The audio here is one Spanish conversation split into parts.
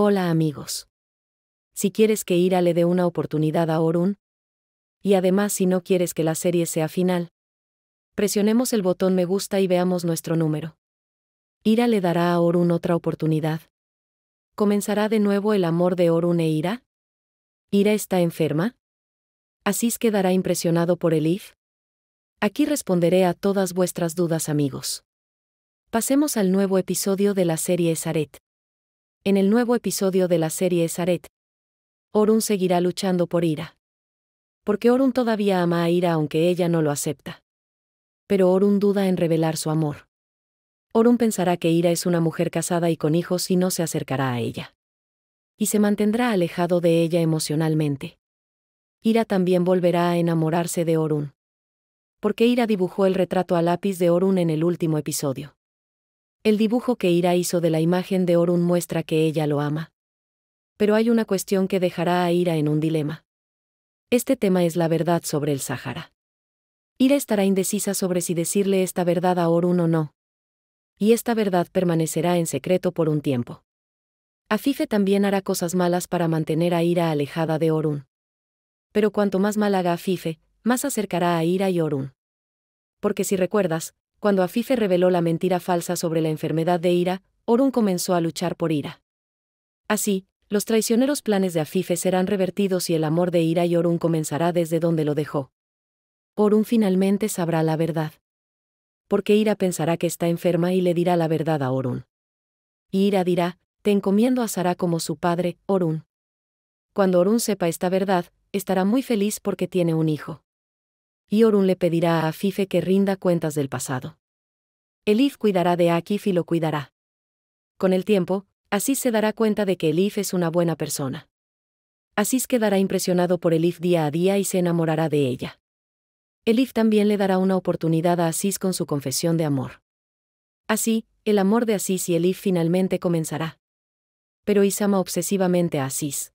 Hola amigos. Si quieres que Ira le dé una oportunidad a Orun, y además si no quieres que la serie sea final, presionemos el botón me gusta y veamos nuestro número. Ira le dará a Orun otra oportunidad. ¿Comenzará de nuevo el amor de Orun e Ira? ¿Ira está enferma? ¿Asís quedará impresionado por el IF? Aquí responderé a todas vuestras dudas amigos. Pasemos al nuevo episodio de la serie Saret en el nuevo episodio de la serie Saret. Orun seguirá luchando por Ira. Porque Orun todavía ama a Ira aunque ella no lo acepta. Pero Orun duda en revelar su amor. Orun pensará que Ira es una mujer casada y con hijos y no se acercará a ella. Y se mantendrá alejado de ella emocionalmente. Ira también volverá a enamorarse de Orun. Porque Ira dibujó el retrato a lápiz de Orun en el último episodio. El dibujo que Ira hizo de la imagen de Orun muestra que ella lo ama. Pero hay una cuestión que dejará a Ira en un dilema. Este tema es la verdad sobre el Sahara. Ira estará indecisa sobre si decirle esta verdad a Orun o no. Y esta verdad permanecerá en secreto por un tiempo. Afife también hará cosas malas para mantener a Ira alejada de Orun. Pero cuanto más mal haga Afife, más acercará a Ira y Orun. Porque si recuerdas, cuando Afife reveló la mentira falsa sobre la enfermedad de Ira, Orun comenzó a luchar por Ira. Así, los traicioneros planes de Afife serán revertidos y el amor de Ira y Orun comenzará desde donde lo dejó. Orun finalmente sabrá la verdad. Porque Ira pensará que está enferma y le dirá la verdad a Orun. Y Ira dirá, te encomiendo a Sara como su padre, Orun. Cuando Orun sepa esta verdad, estará muy feliz porque tiene un hijo y le pedirá a Afife que rinda cuentas del pasado. Elif cuidará de Akif y lo cuidará. Con el tiempo, Asís se dará cuenta de que Elif es una buena persona. Asís quedará impresionado por Elif día a día y se enamorará de ella. Elif también le dará una oportunidad a Asís con su confesión de amor. Así, el amor de Asís y Elif finalmente comenzará. Pero Is ama obsesivamente a Asís.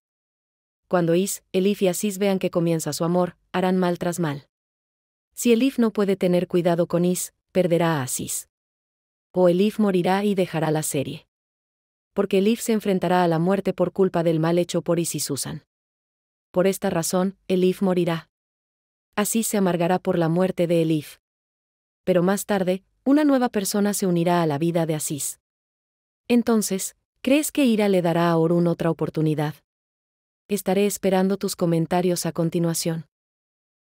Cuando Is, Elif y Asís vean que comienza su amor, harán mal tras mal. Si Elif no puede tener cuidado con Is, perderá a Asis. O Elif morirá y dejará la serie. Porque Elif se enfrentará a la muerte por culpa del mal hecho por Is y Susan. Por esta razón, Elif morirá. Así se amargará por la muerte de Elif. Pero más tarde, una nueva persona se unirá a la vida de Asís. Entonces, ¿crees que Ira le dará a Orun otra oportunidad? Estaré esperando tus comentarios a continuación.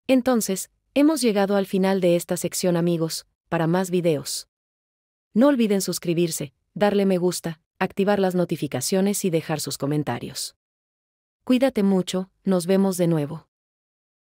Entonces, Hemos llegado al final de esta sección amigos, para más videos. No olviden suscribirse, darle me gusta, activar las notificaciones y dejar sus comentarios. Cuídate mucho, nos vemos de nuevo.